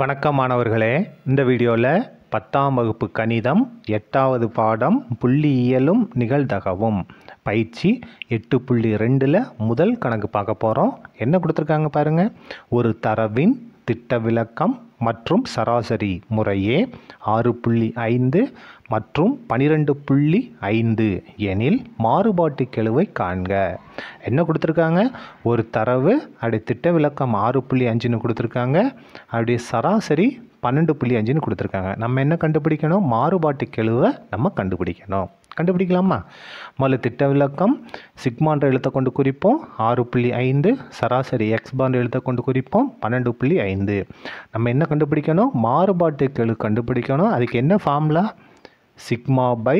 வணக்கம் மாணவர்களே இந்த வீடியோவில் பத்தாம் வகுப்பு கணிதம் எட்டாவது பாடம் புள்ளியியலும் நிகழ்தகவும் பயிற்சி எட்டு புள்ளி ரெண்டில் முதல் கணக்கு பார்க்க போகிறோம் என்ன கொடுத்துருக்காங்க பாருங்கள் ஒரு தரவின் திட்ட விளக்கம் மற்றும் சராசரி முறையே ஆறு புள்ளி ஐந்து மற்றும் பனிரெண்டு புள்ளி ஐந்து எனில் மாறுபாட்டு கெழுவை காண்க என்ன கொடுத்துருக்காங்க ஒரு தரவு அப்படி திட்ட விளக்கம் ஆறு புள்ளி அஞ்சுன்னு கொடுத்துருக்காங்க அப்படி சராசரி பன்னெண்டு புள்ளி அஞ்சுன்னு கொடுத்துருக்காங்க நம்ம என்ன கண்டுபிடிக்கணும் மாறுபாட்டு கெழுவை நம்ம கண்டுபிடிக்கணும் கண்டுபிடிக்கலாமா முதல்ல திட்ட விளக்கம் சிக்மான்ற எழுத்தை கொண்டு குறிப்போம் ஆறு புள்ளி ஐந்து சராசரி எக்ஸ் எழுத்த கொண்டு குறிப்போம் பன்னெண்டு புள்ளி ஐந்து நம்ம என்ன கண்டுபிடிக்கணும் மாறுபாட்டு கெழு கண்டுபிடிக்கணும் அதுக்கு என்ன formula sigma by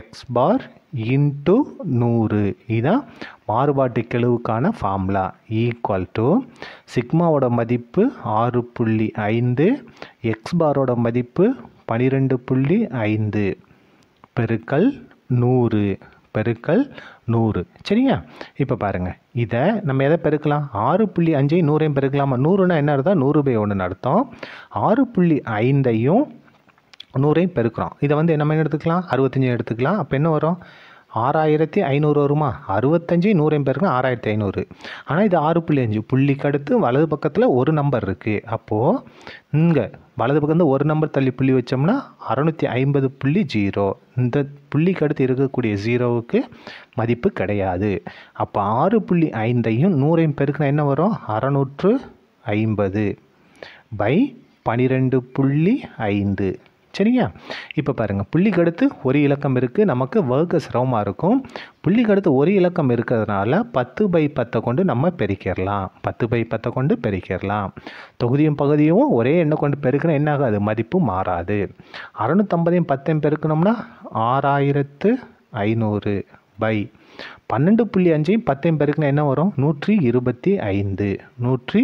X bar into நூறு இதுதான் மாறுபாட்டு கெழுவுக்கான ஃபார்முலா ஈக்குவல் டு சிக்மாவோட மதிப்பு ஆறு புள்ளி ஐந்து எக்ஸ் பாரோட மதிப்பு பனிரெண்டு புள்ளி ஐந்து பெருக்கல் நூறு பெருக்கல் நூறு சரியா இப்போ பாருங்கள் இதை நம்ம எதை பெருக்கலாம் ஆறு புள்ளி அஞ்சையும் நூறையும் பெருக்கலாமா நூறுனா என்ன அர்த்தம் நூறு பை ஒன்றுன்னு அர்த்தம் ஆறு புள்ளி ஐந்தையும் நூறையும் பெருக்கிறோம் இதை வந்து மாதிரி எடுத்துக்கலாம் அறுபத்தஞ்சு எடுத்துக்கலாம் அப்போ என்ன வரும் ஆறாயிரத்தி ஐநூறு வருமா அறுபத்தஞ்சி நூறு எம்பேருங்க ஆறாயிரத்தி ஐநூறு ஆனால் இது ஆறு புள்ளி அஞ்சு புள்ளிக்கு அடுத்து வலது பக்கத்தில் ஒரு நம்பர் இருக்குது அப்போது இங்கே வலது பக்கம் ஒரு நம்பர் தள்ளி புள்ளி வச்சோம்னா அறநூற்றி ஐம்பது புள்ளி ஜீரோ இந்த புள்ளிக்கு அடுத்து இருக்கக்கூடிய ஜீரோவுக்கு மதிப்பு கிடையாது அப்போ ஆறு புள்ளி ஐந்தையும் நூறையும் என்ன வரும் அறநூற்று ஐம்பது பை பனிரெண்டு புள்ளி ஐந்து சரியா இப்போ பாருங்கள் புள்ளிக்கடுத்து ஒரு இலக்கம் இருக்குது நமக்கு வகுக்க சிரமமாக இருக்கும் புள்ளிக்கடுத்து ஒரு இலக்கம் இருக்கிறதுனால பத்து பை பத்தை கொண்டு நம்ம பெருக்கிடலாம் பத்து பை பத்தை கொண்டு பெருக்கிடலாம் தொகுதியும் பகுதியும் ஒரே எண்ணை கொண்டு பெருக்கினா என்ன ஆகாது மதிப்பு மாறாது அறநூற்றம்பதையும் பத்தையும் பெருக்கணும்னா ஆறாயிரத்து ஐநூறு பை பன்னெண்டு புள்ளி அஞ்சையும் பத்தையும் பெருக்குனா என்ன வரும் நூற்றி இருபத்தி ஐந்து நூற்றி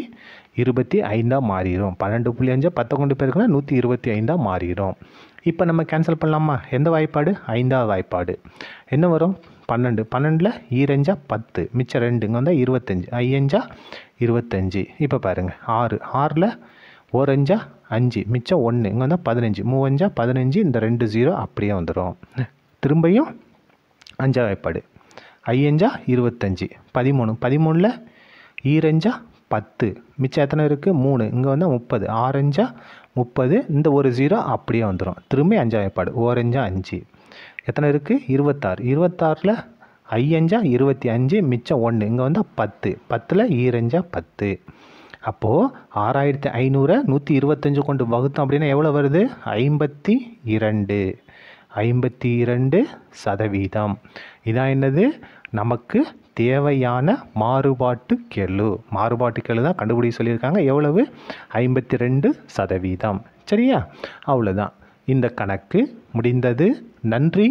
இருபத்தி ஐந்தாக மாறிடும் பன்னெண்டு புள்ளி அஞ்சு பத்தை கொண்டு நூற்றி இருபத்தி ஐந்தாக மாறிடும் இப்போ நம்ம கேன்சல் பண்ணலாமா எந்த வாய்ப்பாடு ஐந்தாவது வாய்ப்பாடு என்ன வரும் பன்னெண்டு பன்னெண்டில் ஈரஞ்சா பத்து மிச்சம் ரெண்டுங்க வந்தால் இருபத்தஞ்சி ஐயஞ்சா இருபத்தஞ்சி இப்போ பாருங்கள் ஆறு ஆறில் ஓரஞ்சா அஞ்சு மிச்சம் ஒன்று இங்கே வந்தால் பதினஞ்சு மூவஞ்சா பதினஞ்சு இந்த ரெண்டு ஜீரோ அப்படியே வந்துடும் திரும்பியும் அஞ்சா வாய்ப்பாடு ஐயஞ்சா இருபத்தஞ்சி பதிமூணு பதிமூணில் ஈரஞ்சா பத்து மிச்சம் எத்தனை இருக்குது மூணு இங்கே வந்து முப்பது ஆரஞ்சா முப்பது இந்த ஒரு ஜீரோ அப்படியே வந்துடும் திரும்பி அஞ்சா ஏற்பாடு ஓரஞ்சா அஞ்சு எத்தனை இருக்குது இருபத்தாறு இருபத்தாறில் ஐயஞ்சா இருபத்தி அஞ்சு மிச்சம் ஒன்று இங்கே வந்தால் பத்து பத்தில் ஈரஞ்சா பத்து அப்போது ஆறாயிரத்தி ஐநூறை நூற்றி இருபத்தஞ்சு கொண்டு வகுத்தோம் அப்படின்னா எவ்வளோ வருது ஐம்பத்தி இரண்டு ஐம்பத்தி இரண்டு சதவீதம் இதான் என்னது நமக்கு தேவையான மாறுபாட்டு கெழு மாறுபாட்டு கெழு தான் கண்டுபிடி சொல்லியிருக்காங்க எவ்வளவு ஐம்பத்தி ரெண்டு சதவீதம் சரியா அவ்வளோதான் இந்த கணக்கு முடிந்தது நன்றி